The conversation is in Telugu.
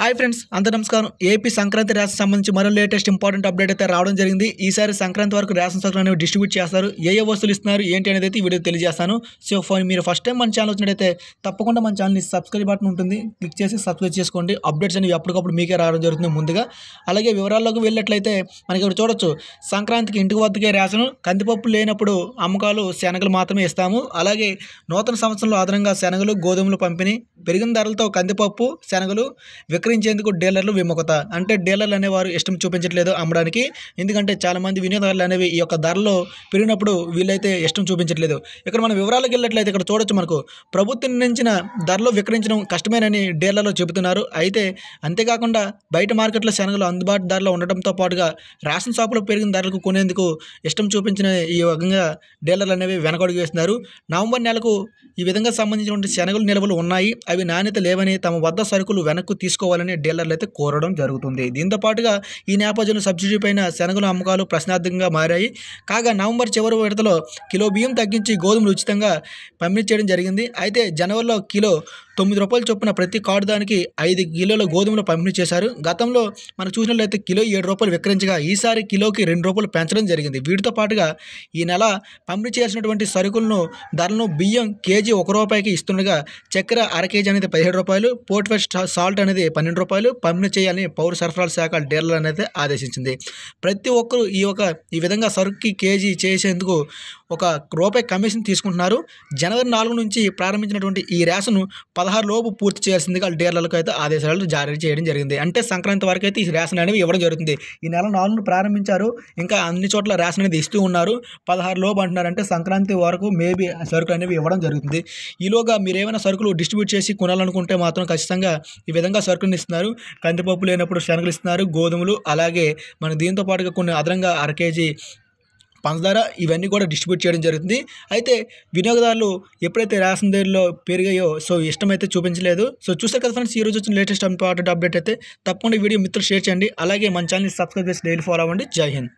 హాయ్ ఫ్రెండ్స్ అంత నమస్కారం ఏపీ సంక్రాంతి రేషన్ సంబంధించి మరో లేటెస్ట్ ఇంపార్టెంట్ అప్డేట్ అయితే రావడం జరిగింది ఈసారి సంక్రాంతి వరకు రేషన్ సరుకులు అనేవి డిస్ట్రిబ్యూట్ చేస్తారు ఏ ఏ వస్తువులు ఇస్తున్నారు ఏంటి అనేది అయితే వీడియో తెలియజేస్తాను సో ఫోన్ మీరు ఫస్ట్ టైం మన ఛానల్ వచ్చినట్టయితే తప్పకుండా మన ఛానల్ని సబ్స్క్రైబ్ బటన్ ఉంటుంది క్లిక్ చేసి సబ్స్క్రైబ్ చేసుకోండి అప్డేట్స్ అనేవి ఎప్పటికప్పుడు మీకే రావడం జరుగుతుంది ముందుగా అలాగే వివరాల్లోకి వెళ్ళినట్లయితే మనకి ఇప్పుడు చూడొచ్చు సంక్రాంతికి ఇంటికి వద్దకే రేషన్ కందిపప్పు లేనప్పుడు అమ్మకాలు శనగలు మాత్రమే ఇస్తాము అలాగే నూతన సంవత్సరంలో అదనంగా శనగలు గోధుమలు పంపిణీ పెరిగిన ధరలతో కందిపప్పు శనగలు విక్రయించేందుకు డీలర్లు విముఖత అంటే డీలర్లు అనేవారు ఇష్టం చూపించట్లేదు అమ్మడానికి ఎందుకంటే చాలామంది వినియోగదారులు అనేవి ఈ యొక్క ధరలో పెరిగినప్పుడు వీళ్ళైతే ఇష్టం చూపించట్లేదు ఇక్కడ మనం వివరాలకు వెళ్ళినట్లయితే ఇక్కడ చూడొచ్చు మనకు ప్రభుత్వం నిర్ణయించిన ధరలో విక్రయించడం కష్టమేనని డీలర్లు చెబుతున్నారు అయితే అంతేకాకుండా బయట మార్కెట్లో శనగలు అందుబాటు ధరలో ఉండటంతో పాటుగా రేషన్ షాపులు పెరిగిన ధరలకు కొనేందుకు ఇష్టం చూపించిన ఈ విధంగా డీలర్లు అనేవి వెనకడుగు వేస్తున్నారు నవంబర్ నెలకు ఈ విధంగా సంబంధించినటువంటి శనగలు నిల్వలు ఉన్నాయి అవి నాణ్యత లేవని తమ వద్ద సరుకులు వెనక్కు తీసుకోవాలి తీసుకోవాలని డీలర్లు అయితే కోరడం జరుగుతుంది దీంతో పాటుగా ఈ నేపథ్యంలో సబ్సిడీ పైన శనగల అమ్మకాలు ప్రశ్నార్థంగా మారాయి కాగా నవంబర్ చివరి విడతలో కిలో బియ్యం తగ్గించి గోధుమలు ఉచితంగా పంపిణీ చేయడం జరిగింది అయితే జనవరిలో కిలో తొమ్మిది రూపాయలు చొప్పున ప్రతి కార్డు దానికి ఐదు కిలోల గోధుమలు పంపిణీ చేశారు గతంలో మనం చూసినట్లయితే కిలో ఏడు రూపాయలు విక్రయించగా ఈసారి కిలోకి రెండు రూపాయలు పెంచడం జరిగింది వీటితో పాటుగా ఈ నెల పంపిణీ చేసినటువంటి సరుకులను ధరలను బియ్యం కేజీ ఒక రూపాయికి ఇస్తుండగా చక్కెర అర కేజీ అనేది పదిహేడు రూపాయలు పోర్ట్ ఫెస్ట్ సాల్ట్ అనేది పన్నెండు రూపాయలు పంపిణీ చేయాలని పౌర సరఫరాల శాఖ డీలర్ అనేది ఆదేశించింది ప్రతి ఒక్కరూ ఈ యొక్క ఈ విధంగా సరుకుకి కేజీ చేసేందుకు ఒక రూపాయి కమిషన్ తీసుకుంటున్నారు జనవరి నాలుగు నుంచి ప్రారంభించినటువంటి ఈ రేషన్ పద పదహారు లోపు పూర్తి చేయాల్సిందిగా డీలర్లకు అయితే ఆదేశాలు జారీ చేయడం జరిగింది అంటే సంక్రాంతి వరకు అయితే ఈ రేషన్ అనేది ఇవ్వడం జరుగుతుంది ఈ నెల నాలుగును ప్రారంభించారు ఇంకా అన్ని చోట్ల రేషన్ అనేది ఇస్తూ ఉన్నారు పదహారు లోపు అంటున్నారు అంటే సంక్రాంతి వరకు మేబీ సరుకులు అనేవి ఇవ్వడం జరుగుతుంది ఈలోగా మీరు ఏమైనా సరుకులు డిస్ట్రిబ్యూట్ చేసి కొనాలనుకుంటే మాత్రం ఖచ్చితంగా ఈ విధంగా సరుకులు ఇస్తున్నారు కందిపప్పు లేనప్పుడు శనగలు ఇస్తున్నారు గోధుమలు అలాగే మన దీంతో పాటుగా కొన్ని అదనంగా అర కేజీ ద్వారా ఇవన్నీ కూడా డిస్ట్రిబ్యూట్ చేయడం జరుగుతుంది అయితే వినియోగదారులు ఎప్పుడైతే రేషన్ ధరలో పెరిగాయో సో ఇష్టమైతే చూపించలేదు సో చూస్తే కదా ఫ్రెండ్స్ ఈరోజు రోజు వచ్చిన లేటెస్ట్ ఇంపార్టెంట్ అప్డేట్ అయితే తప్పకుండా వీడియో మిత్రులు షేర్ చేయండి అలాగే మన ఛానల్ని సబ్స్క్రైబ్ చేసి డైలీ ఫాలో అవ్వండి జై హింద్